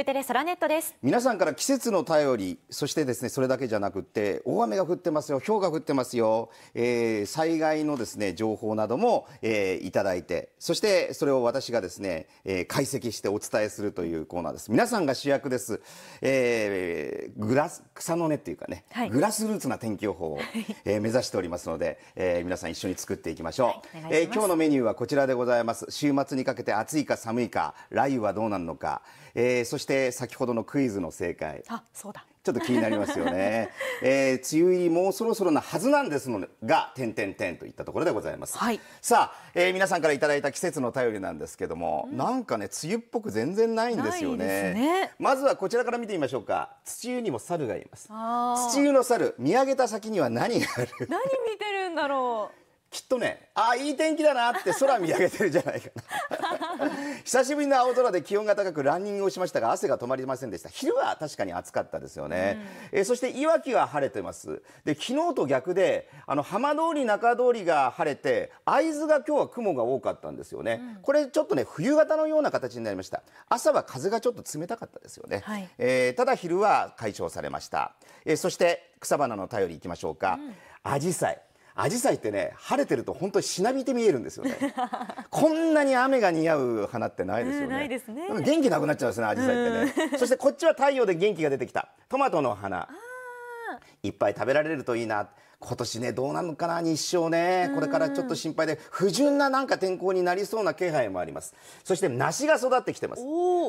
福テレソラネットです皆さんから季節の便りそしてですねそれだけじゃなくて大雨が降ってますよ氷が降ってますよ、えー、災害のですね情報なども、えー、いただいてそしてそれを私がですね、えー、解析してお伝えするというコーナーです皆さんが主役です、えー、グラス草の根っていうかね、はい、グラスルーツな天気予報を、えー、目指しておりますので、えー、皆さん一緒に作っていきましょう、はい、えー、今日のメニューはこちらでございます週末にかけて暑いか寒いか雷雨はどうなるのかえー、そして先ほどのクイズの正解あそうだちょっと気になりますよね、えー、梅雨入りもうそろそろなはずなんですのがててんんてん」といったところでございます、はい、さあ、えー、皆さんからいただいた季節の便りなんですけども、ん、なんかね梅雨っぽく全然ないんですよね、ね、まずはこちらから見てみましょうか土湯にも猿がいます土湯の猿見上げた先には何がある何見てるんだろうきっとねああいい天気だなって空見上げてるじゃないかな 久しぶりの青空で気温が高くランニングをしましたが汗が止まりませんでした昼は確かに暑かったですよね、うん、えそしていわきは晴れてますで昨日と逆であの浜通り中通りが晴れて会津が今日は雲が多かったんですよね、うん、これちょっとね冬型のような形になりました朝は風がちょっと冷たかったですよね、はい、えー、ただ昼は解消されました、えそして草花の便りいきましょうか、うん、紫陽花アジサイってね晴れてると本当にしなびて見えるんですよね こんなに雨が似合う花ってないですよねでね、元気なくなっちゃうんですねアジサイってね、そしてこっちは太陽で元気が出てきたトマトの花いっぱい食べられるといいな今年ねどうなるのかな日照ねこれからちょっと心配で不純ななんか天候になりそうな気配もありますそして梨が育ってきてます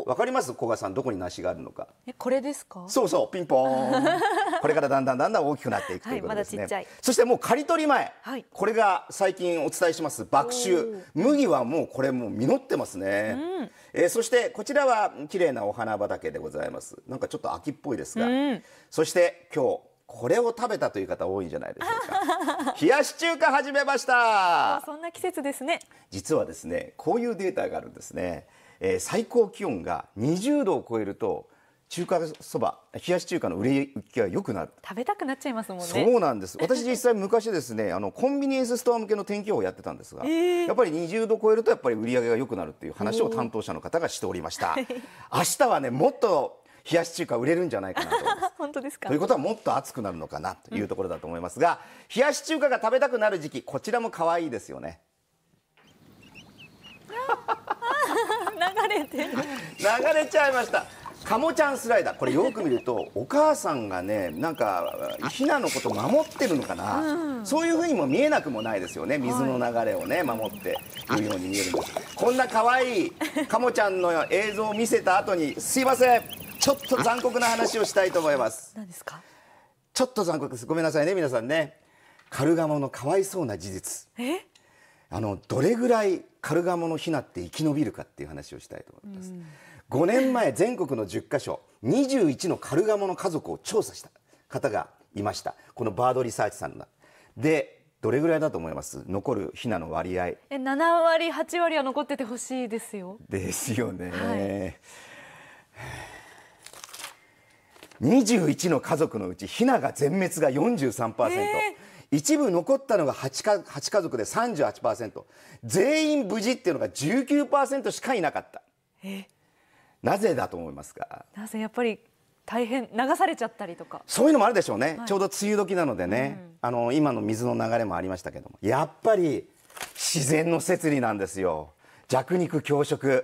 わかります小賀さんどこに梨があるのかえこれですかそうそうピンポーン これからだんだんだんだん大きくなっていくということですね、そしてもう刈り取り前、はい、これが最近お伝えします爆臭麦はもうこれもう実ってますね、えー、そしてこちらは綺麗なお花畑でございますなんかちょっと秋っぽいですが、うん、そして今日これを食べたという方多いんじゃないでしょうか 冷やし中華始めましたそんな季節ですね実はですねこういうデータがあるんですね、えー、最高気温が20度を超えると中華そば冷やし中華の売れ行きが良くなる食べたくなっちゃいますもんねそうなんです私実際昔ですねあのコンビニエンスストア向けの天気予報をやってたんですが、えー、やっぱり20度超えるとやっぱり売り上げが良くなるっていう話を担当者の方がしておりました明日はねもっと冷やし中華売れるんじゃないかなと思います本当ですかということはもっと暑くなるのかなというところだと思いますが、うん、冷やし中華が食べたくなる時期こちらも可愛いですよね 流れて流れちゃいましたカモちゃんスライダーこれよく見るとお母さんがねなんかひなのこと守ってるのかな、うん、そういうふうにも見えなくもないですよね水の流れをね守っているように見えるんですこんな可愛いカモちゃんの映像を見せた後にすいませんちょっと残酷な話をしたいと思います何ですかちょっと残酷ですごめんなさいね皆さんねカルガモのかわいそうな事実あのどれぐらいカルガモのヒナって生き延びるかっていう話をしたいと思います、5年前全国の10カ所21のカルガモの家族を調査した方がいましたこのバードリサーチさんでどれぐらいだと思います残るヒナの割合え7割8割は残っててほしいですよですよね、はい21の家族のうちヒナが全滅が43%、えー、一部残ったのが 8, か8家族で38%全員無事っていうのが19%しかいなかった、えー、なぜだと思いますかなぜやっぱり大変流されちゃったりとかそういうのもあるでしょうね、はい、ちょうど梅雨時なのでね、うん、あの今の水の流れもありましたけどもやっぱり自然の摂理なんですよ弱肉強食、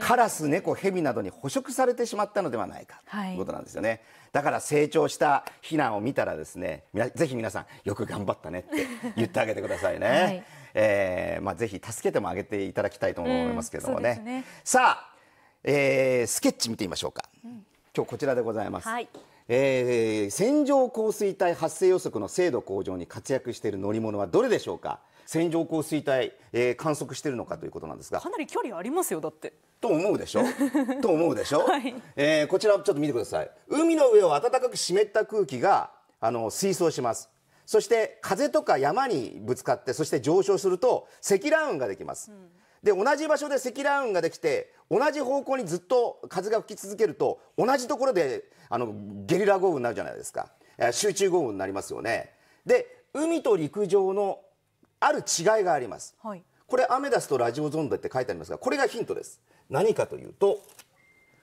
カラス、猫、ヘビなどに捕食されてしまったのではないかということなんですよね。はい、だから成長したヒナを見たらですね、ぜひ皆さんよく頑張ったねって言ってあげてくださいね。はい、えー、まあぜひ助けてもあげていただきたいと思いますけどもね。ねさあ、えー、スケッチ見てみましょうか。うん、今日こちらでございます。はいえー、線状降水帯発生予測の精度向上に活躍している乗り物はどれでしょうか線状降水帯、えー、観測しているのかということなんですがかなり距離ありますよだってと思うでしょ と思うでしょ、はい、えー、こちらちょっと見てください海の上を暖かく湿った空気があの水槽しますそして風とか山にぶつかってそして上昇すると積乱雲ができます、うんで同じ場所で積乱雲ができて同じ方向にずっと風が吹き続けると同じところであのゲリラ豪雨になるじゃないですか集中豪雨になりますよねで海と陸上のある違いがあります、はい、これアメダスとラジオゾンデって書いてありますがこれがヒントです何かというと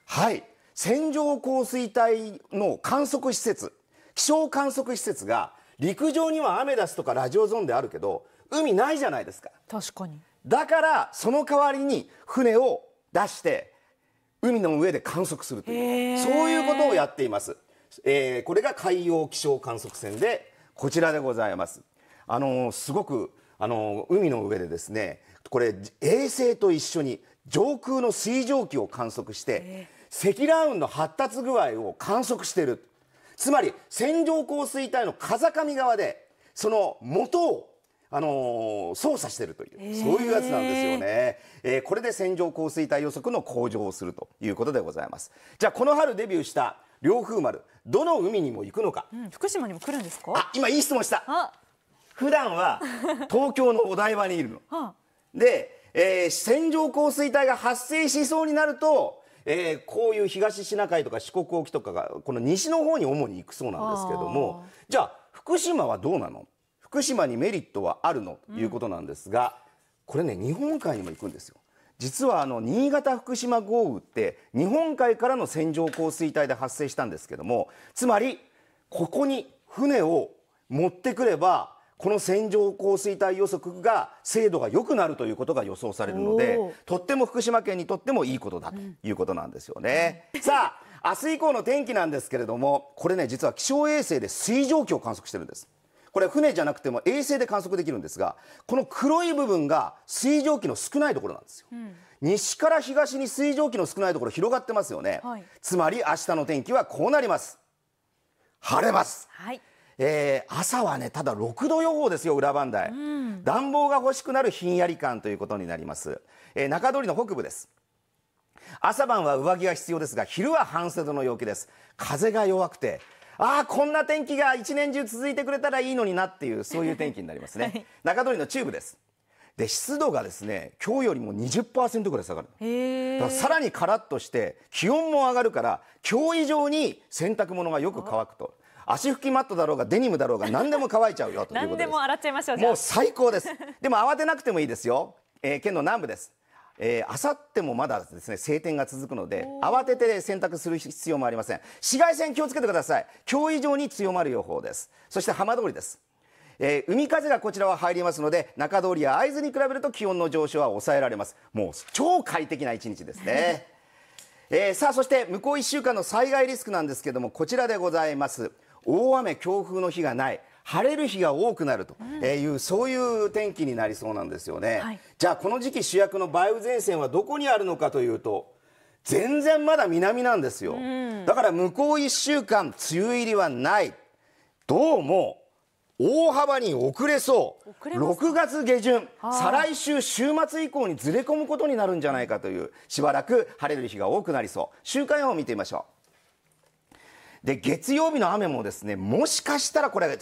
はい線状降水帯の観測施設気象観測施設が陸上にはアメダスとかラジオゾンデあるけど海ないじゃないですか確かにだからその代わりに船を出して海の上で観測するというそういうことをやっています、えー、これが海洋気象観測船でこちらでございますあのー、すごくあの海の上でですねこれ衛星と一緒に上空の水蒸気を観測して、積乱雲の発達具合を観測しているつまり線状降水帯の風上側でその元をあのー、操作してるという、えー、そういうやつなんですよね、えー、これで線状降水帯予測の向上をするということでございますじゃあこの春デビューした両風丸どの海にも行くのか、うん、福島にも来るんですか今いい質問した普段は東京のお台場にいるの。はあ、で、えー、線状降水帯が発生しそうになると、えー、こういう東シナ海とか四国沖とかがこの西の方に主に行くそうなんですけどもじゃあ福島はどうなの福島にメリットはあるのということなんですが、うん、これね日本海にも行くんですよ。実はあの新潟・福島豪雨って日本海からの線状降水帯で発生したんですけどもつまりここに船を持ってくればこの線状降水帯予測が精度が良くなるということが予想されるのでとっても福島県にとってもいいことだということなんですよね。うん、さあ明日以降の天気なんですけれどもこれね実は気象衛星で水蒸気を観測してるんです。これ船じゃなくても衛星で観測できるんですがこの黒い部分が水蒸気の少ないところなんですよ、うん、西から東に水蒸気の少ないところ広がってますよね、はい、つまり明日の天気はこうなります晴れます、はいえー、朝はねただ6度予報ですよ裏磐梯、うん、暖房が欲しくなるひんやり感ということになります、えー、中通りの北部です朝晩は上着が必要ですが昼は半袖の陽気です風が弱くてああこんな天気が一年中続いてくれたらいいのになっていうそういう天気になりますね、はい、中通りの中部ですで湿度がですね今日よりも20%ぐらい下がるださらにカラッとして気温も上がるから今日以上に洗濯物がよく乾くと足拭きマットだろうがデニムだろうが何でも乾いちゃうよということです何でも洗っちゃいましょうもう最高です でも慌てなくてもいいですよ、えー、県の南部ですあさってもまだですね晴天が続くので慌てて洗濯する必要もありません紫外線気をつけてください今日以上に強まる予報ですそして浜通りですえー、海風がこちらは入りますので中通りや会津に比べると気温の上昇は抑えられますもう超快適な一日ですね、えー、さあそして向こう1週間の災害リスクなんですけどもこちらでございます大雨、強風の日がない。晴れる日が多くなるという、うん、そういう天気になりそうなんですよね、はい、じゃあこの時期主役の梅雨前線はどこにあるのかというと全然まだ南なんですよ、うん、だから向こう1週間梅雨入りはないどうも大幅に遅れそう6月下旬再来週週末以降にずれ込むことになるんじゃないかというしばらく晴れる日が多くなりそう週間予報を見てみましょうで月曜日の雨もですねもしかしたらこれ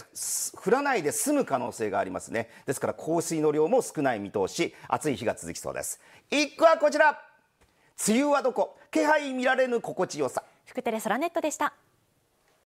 降らないで済む可能性がありますねですから降水の量も少ない見通し暑い日が続きそうです一句はこちら梅雨はどこ気配見られぬ心地よさ福テレソラネットでした